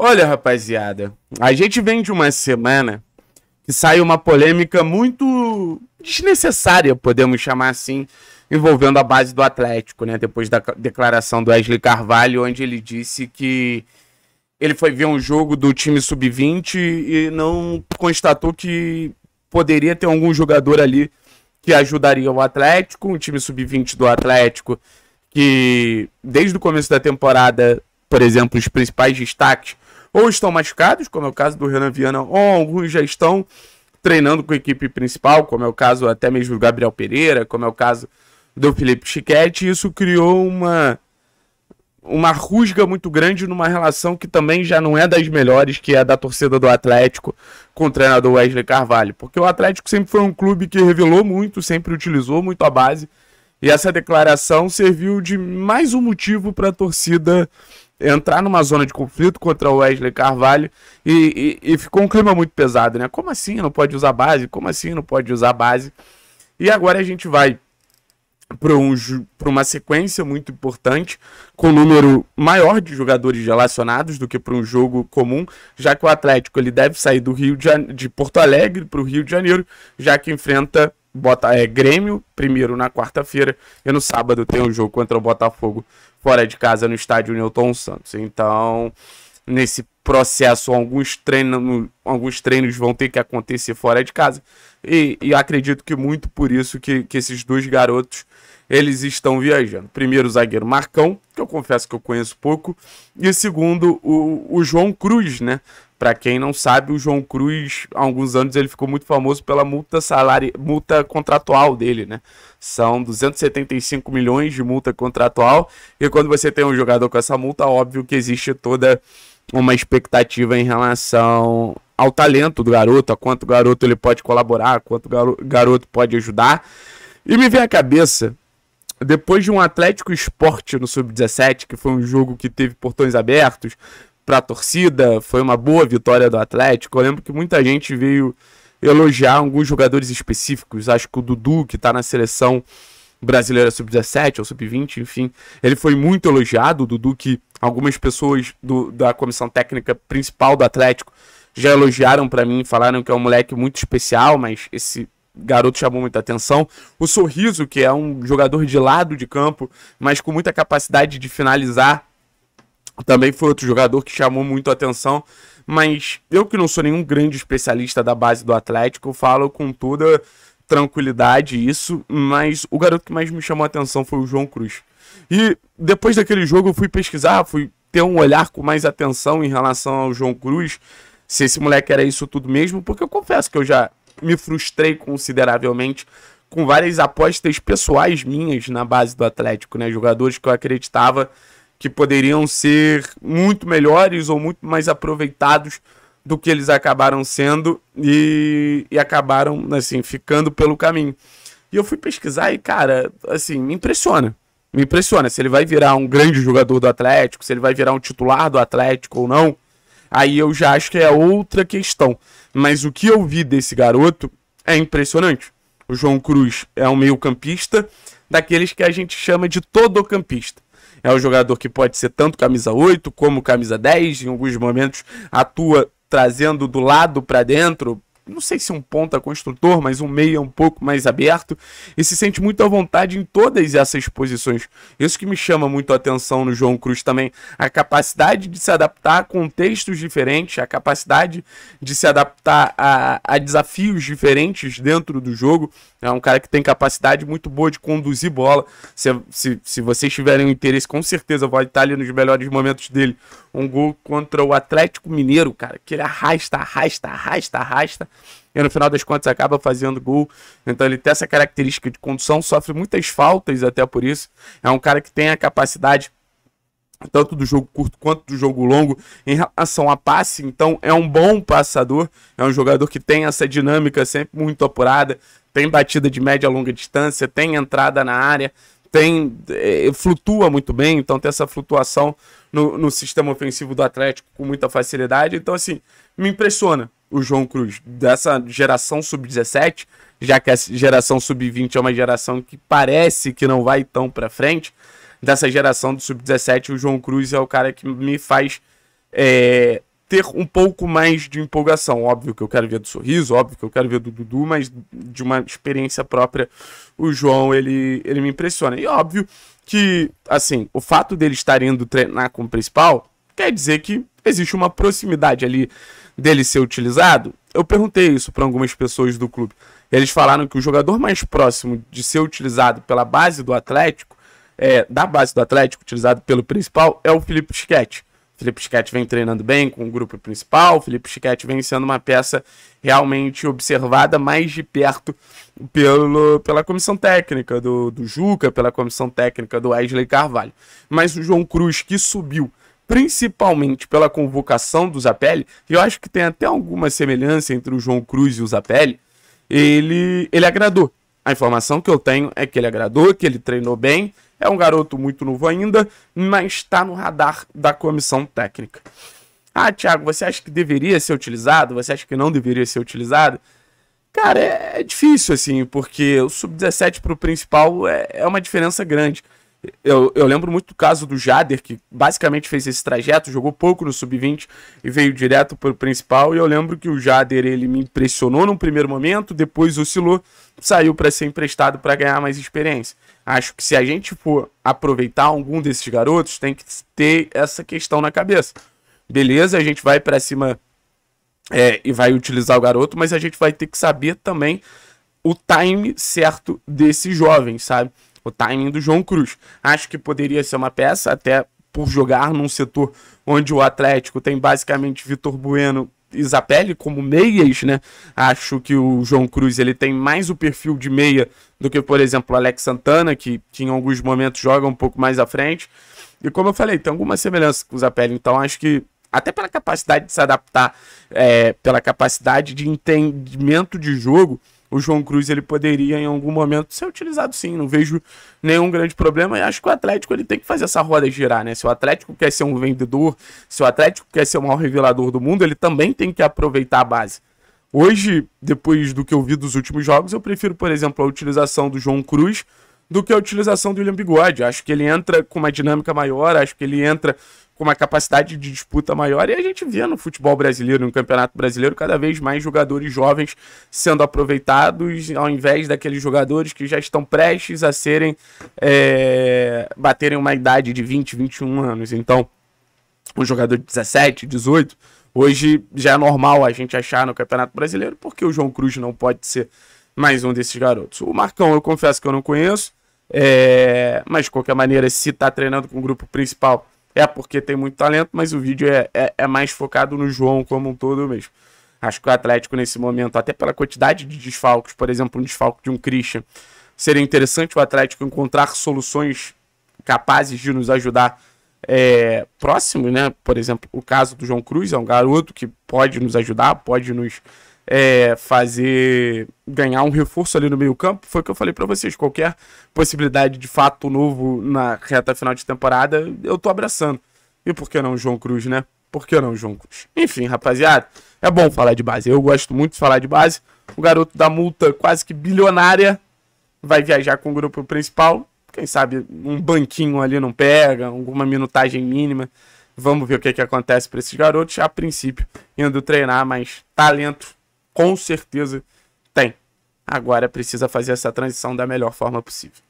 Olha, rapaziada, a gente vem de uma semana que sai uma polêmica muito desnecessária, podemos chamar assim, envolvendo a base do Atlético, né? Depois da declaração do Wesley Carvalho, onde ele disse que ele foi ver um jogo do time sub-20 e não constatou que poderia ter algum jogador ali que ajudaria o Atlético, um time sub-20 do Atlético, que desde o começo da temporada, por exemplo, os principais destaques ou estão machucados, como é o caso do Renan Viana, ou alguns já estão treinando com a equipe principal, como é o caso até mesmo do Gabriel Pereira, como é o caso do Felipe Chiquete, e isso criou uma uma rusga muito grande numa relação que também já não é das melhores, que é a da torcida do Atlético com o treinador Wesley Carvalho, porque o Atlético sempre foi um clube que revelou muito, sempre utilizou muito a base, e essa declaração serviu de mais um motivo para a torcida entrar numa zona de conflito contra o Wesley Carvalho e, e, e, ficou um clima muito pesado, né? Como assim não pode usar base? Como assim não pode usar base? E agora a gente vai para um, uma sequência muito importante, com um número maior de jogadores relacionados do que para um jogo comum, já que o Atlético ele deve sair do Rio de, de Porto Alegre para o Rio de Janeiro, já que enfrenta Bota, é, Grêmio, primeiro na quarta-feira, e no sábado tem um jogo contra o Botafogo, fora de casa, no estádio Newton Santos. Então, nesse processo, alguns, treinos alguns treinos vão ter que acontecer fora de casa. E, e acredito que muito por isso que, que esses dois garotos eles estão viajando. Primeiro, o zagueiro Marcão, que eu confesso que eu conheço pouco, e segundo, o, o João Cruz, né? Para quem não sabe, o João Cruz, há alguns anos, ele ficou muito famoso pela multa salário, multa contratual dele, né? São 275 milhões de multa contratual. E quando você tem um jogador com essa multa, óbvio que existe toda uma expectativa em relação ao talento do garoto, a quanto o garoto ele pode colaborar, a quanto o garoto pode ajudar. E me vem à cabeça depois de um Atlético Esporte no Sub-17, que foi um jogo que teve portões abertos para a torcida, foi uma boa vitória do Atlético. Eu lembro que muita gente veio elogiar alguns jogadores específicos. Acho que o Dudu, que está na seleção brasileira sub-17 ou sub-20, enfim, ele foi muito elogiado. O Dudu, que algumas pessoas do, da comissão técnica principal do Atlético já elogiaram para mim, falaram que é um moleque muito especial, mas esse garoto chamou muita atenção. O Sorriso, que é um jogador de lado de campo, mas com muita capacidade de finalizar, também foi outro jogador que chamou muito atenção. Mas eu, que não sou nenhum grande especialista da base do Atlético, falo com toda tranquilidade isso, mas o garoto que mais me chamou atenção foi o João Cruz. E depois daquele jogo eu fui pesquisar, fui ter um olhar com mais atenção em relação ao João Cruz, se esse moleque era isso tudo mesmo, porque eu confesso que eu já me frustrei consideravelmente com várias apostas pessoais minhas na base do Atlético, né? Jogadores que eu acreditava que poderiam ser muito melhores ou muito mais aproveitados do que eles acabaram sendo e, e acabaram, assim, ficando pelo caminho. E eu fui pesquisar e, cara, assim, me impressiona. Me impressiona se ele vai virar um grande jogador do Atlético, se ele vai virar um titular do Atlético ou não aí eu já acho que é outra questão. Mas o que eu vi desse garoto é impressionante. O João Cruz é um meio-campista, daqueles que a gente chama de todo-campista. É um jogador que pode ser tanto camisa 8 como camisa 10, em alguns momentos atua trazendo do lado para dentro, não sei se é um ponta construtor, mas um meia um pouco mais aberto, e se sente muito à vontade em todas essas posições. Isso que me chama muito a atenção no João Cruz também, a capacidade de se adaptar a contextos diferentes, a capacidade de se adaptar a, a desafios diferentes dentro do jogo. É um cara que tem capacidade muito boa de conduzir bola. Se, se, se vocês tiverem um interesse, com certeza vai estar ali nos melhores momentos dele um gol contra o Atlético Mineiro, cara, que ele arrasta, arrasta, arrasta, arrasta, e no final das contas acaba fazendo gol. Então ele tem essa característica de condução, sofre muitas faltas até por isso. É um cara que tem a capacidade tanto do jogo curto quanto do jogo longo em relação a passe, então é um bom passador, é um jogador que tem essa dinâmica sempre muito apurada, tem batida de média a longa distância, tem entrada na área, tem é, flutua muito bem, então tem essa flutuação no, no, sistema ofensivo do Atlético com muita facilidade. Então, assim, me impressiona o João Cruz dessa geração sub-17, já que a geração sub-20 é uma geração que parece que não vai tão para frente. Dessa geração do sub-17, o João Cruz é o cara que me faz é, ter um pouco mais de empolgação. Óbvio que eu quero ver do Sorriso, óbvio que eu quero ver do Dudu, mas de uma experiência própria, o João, ele, ele me impressiona. E óbvio que, assim, o fato dele estar indo treinar com o principal quer dizer que existe uma proximidade ali dele ser utilizado. Eu perguntei isso para algumas pessoas do clube. Eles falaram que o jogador mais próximo de ser utilizado pela base do Atlético, é, da base do Atlético, utilizado pelo principal, é o Felipe Schietti. Felipe Chiquete vem treinando bem com o grupo principal, Felipe Chiquete vem sendo uma peça realmente observada mais de perto pelo, pela comissão técnica do, do Juca, pela comissão técnica do Wesley Carvalho. Mas o João Cruz, que subiu principalmente pela convocação do Zapelli, eu acho que tem até alguma semelhança entre o João Cruz e o Zapelli, ele, ele agradou. A informação que eu tenho é que ele agradou, que ele treinou bem, é um garoto muito novo ainda, mas está no radar da comissão técnica. Ah, Thiago, você acha que deveria ser utilizado? Você acha que não deveria ser utilizado? Cara, é, é difícil, assim, porque o sub-17 para o principal é, é uma diferença grande. Eu, eu lembro muito do caso do Jader, que basicamente fez esse trajeto, jogou pouco no sub-20 e veio direto para o principal. E eu lembro que o Jader ele me impressionou num primeiro momento, depois oscilou, saiu para ser emprestado para ganhar mais experiência. Acho que se a gente for aproveitar algum desses garotos, tem que ter essa questão na cabeça. Beleza, a gente vai para cima é, e vai utilizar o garoto, mas a gente vai ter que saber também o time certo desse jovem, sabe? o timing do João Cruz. Acho que poderia ser uma peça, até por jogar num setor onde o Atlético tem basicamente Vitor Bueno e Zapelli como meias, né? Acho que o João Cruz ele tem mais o perfil de meia do que, por exemplo, o Alex Santana, que, que em alguns momentos joga um pouco mais à frente. E como eu falei, tem alguma semelhança com o Zapelli, então acho que até pela capacidade de se adaptar, é, pela capacidade de entendimento de jogo, o João Cruz ele poderia em algum momento ser utilizado sim. Não vejo nenhum grande problema e acho que o Atlético ele tem que fazer essa roda girar, né? Se o Atlético quer ser um vendedor, se o Atlético quer ser o maior revelador do mundo, ele também tem que aproveitar a base. Hoje, depois do que eu vi dos últimos jogos, eu prefiro, por exemplo, a utilização do João Cruz do que a utilização do William Bigode. Acho que ele entra com uma dinâmica maior, acho que ele entra com uma capacidade de disputa maior. E a gente vê no futebol brasileiro, no Campeonato Brasileiro, cada vez mais jogadores jovens sendo aproveitados, ao invés daqueles jogadores que já estão prestes a serem. É, baterem uma idade de 20, 21 anos. Então, um jogador de 17, 18. Hoje já é normal a gente achar no Campeonato Brasileiro, porque o João Cruz não pode ser mais um desses garotos. O Marcão, eu confesso que eu não conheço, é... mas de qualquer maneira, se está treinando com o grupo principal, é porque tem muito talento, mas o vídeo é, é, é mais focado no João como um todo mesmo. Acho que o Atlético nesse momento, até pela quantidade de desfalques, por exemplo, um desfalque de um Christian, seria interessante o Atlético encontrar soluções capazes de nos ajudar é, próximo, né? Por exemplo, o caso do João Cruz é um garoto que pode nos ajudar, pode nos é, fazer ganhar um reforço ali no meio campo, foi o que eu falei para vocês. Qualquer possibilidade de fato novo na reta final de temporada, eu tô abraçando. E por que não João Cruz, né? Por que não João Cruz? Enfim, rapaziada, é bom falar de base. Eu gosto muito de falar de base. O garoto da multa quase que bilionária vai viajar com o grupo principal. Quem sabe um banquinho ali não pega, alguma minutagem mínima. Vamos ver o que, que acontece para esses garotos. A princípio, indo treinar, mas talento com certeza tem. Agora precisa fazer essa transição da melhor forma possível.